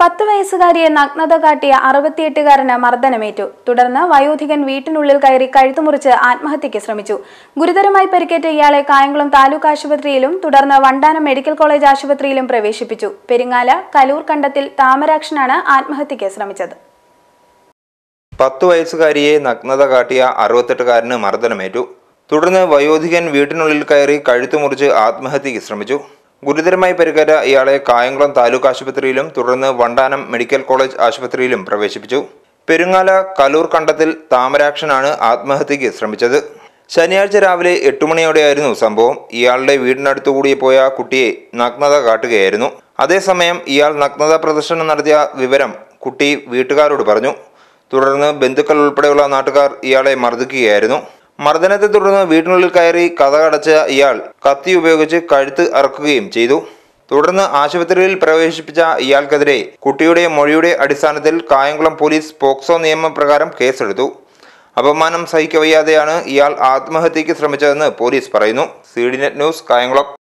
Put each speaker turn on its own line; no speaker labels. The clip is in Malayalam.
പത്ത് വയസ്സുകാരിയെ നഗ്നത കാട്ടിയ അറുപത്തിയെട്ടുകാരന് മർദ്ദനമേറ്റു തുടർന്ന് വയോധികൻ വീട്ടിനുള്ളിൽ കയറി കഴുത്തുമുറിച്ച് ആത്മഹത്യയ്ക്ക് ശ്രമിച്ചു ഗുരുതരമായി പരിക്കേറ്റ ഇയാളെ കായംകുളം താലൂക്ക് ആശുപത്രിയിലും തുടർന്ന് വണ്ടാനം മെഡിക്കൽ കോളേജ് ആശുപത്രിയിലും പ്രവേശിപ്പിച്ചു പെരിങ്ങാല കലൂർ കണ്ടത്തിൽ താമരാക്ഷനാണ് ആത്മഹത്യയ്ക്ക് ശ്രമിച്ചത്
പത്ത് വയസ്സുകാരിയെ നഗ്നത കാട്ടിയ അറുപത്തെട്ടുകാരന് മർദ്ദനമേറ്റു തുടർന്ന് വയോധികൻ വീട്ടിനുള്ളിൽ കയറി കഴുത്തുമുറിച്ച് ആത്മഹത്യയ്ക്ക് ശ്രമിച്ചു ഗുരുതരമായി പരിക്കേറ്റ ഇയാളെ കായംകുളം താലൂക്ക് ആശുപത്രിയിലും തുടർന്ന് വണ്ടാനം മെഡിക്കൽ കോളേജ് ആശുപത്രിയിലും പ്രവേശിപ്പിച്ചു പെരുങ്ങാല കലൂർ കണ്ടത്തിൽ താമരാക്ഷനാണ് ആത്മഹത്യയ്ക്ക് ശ്രമിച്ചത് ശനിയാഴ്ച രാവിലെ എട്ടുമണിയോടെയായിരുന്നു സംഭവം ഇയാളുടെ വീടിനടുത്തു കൂടി പോയ കുട്ടിയെ നഗ്നത കാട്ടുകയായിരുന്നു അതേസമയം ഇയാൾ നഗ്നത പ്രദർശനം നടത്തിയ വിവരം കുട്ടി വീട്ടുകാരോട് പറഞ്ഞു തുടർന്ന് ബന്ധുക്കൾ ഉൾപ്പെടെയുള്ള നാട്ടുകാർ ഇയാളെ മർദ്ദിക്കുകയായിരുന്നു മർദ്ദനത്തെ തുടർന്ന് വീട്ടിനുള്ളിൽ കയറി കഥകടച്ച ഇയാൾ കത്തി ഉപയോഗിച്ച് കഴുത്ത് അറക്കുകയും ചെയ്തു തുടർന്ന് ആശുപത്രിയിൽ പ്രവേശിപ്പിച്ച ഇയാൾക്കെതിരെ കുട്ടിയുടെ മൊഴിയുടെ അടിസ്ഥാനത്തിൽ കായംകുളം പോലീസ് പോക്സോ നിയമപ്രകാരം കേസെടുത്തു അപമാനം സഹിക്കവയ്യാതെയാണ് ഇയാൾ ആത്മഹത്യയ്ക്ക് ശ്രമിച്ചതെന്ന് പോലീസ് പറയുന്നു സീഡിനെറ്റ് ന്യൂസ് കായംകുളം